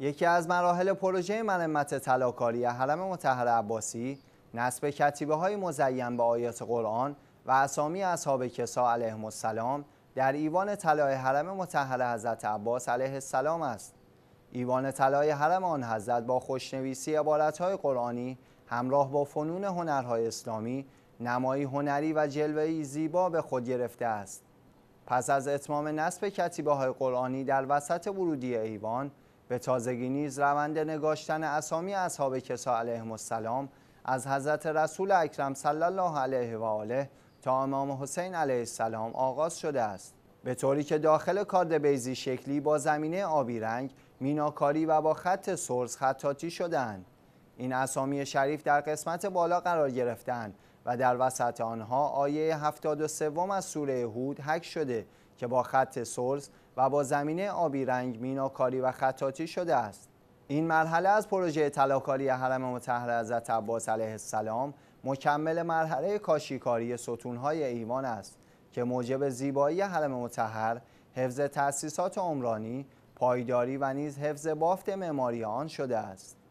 یکی از مراحل پروژه مرمت طلاکاری حرم مطهر عباسی نصب کتیبه های مزین به آیات قرآن و اسامی اصحاب کسا علیه السلام در ایوان طلای حرم مطهر حضرت عباس علیه السلام است. ایوان طلای حرم آن حضرت با خوشنویسی عبارتهای قرآنی همراه با فنون هنرهای اسلامی نمایی هنری و جلوه‌ای زیبا به خود گرفته است. پس از اتمام نصب کتیبه های قرآنی در وسط ورودی ایوان به تازگی نیز روند نگاشتن اسامی اصحاب کسا علیه السلام از حضرت رسول اکرم صلی الله علیه و آله تا امام حسین علیه السلام آغاز شده است به طوری که داخل کارد بیزی شکلی با زمینه آبی رنگ میناکاری و با خط سرز خطاتی شدند این اسامی شریف در قسمت بالا قرار گرفتند و در وسط آنها آیه 73 از سوره هود حک شده که با خط سرز و با زمینه آبی رنگ میناکاری و خطاطی شده است این مرحله از پروژه طلاکاری حرم متحر حضرت عباس علیه السلام مکمل مرحله کاشیکاری ستونهای ایوان است که موجب زیبایی حرم متحر، حفظ تأسیسات عمرانی پایداری و نیز حفظ بافت معماری آن شده است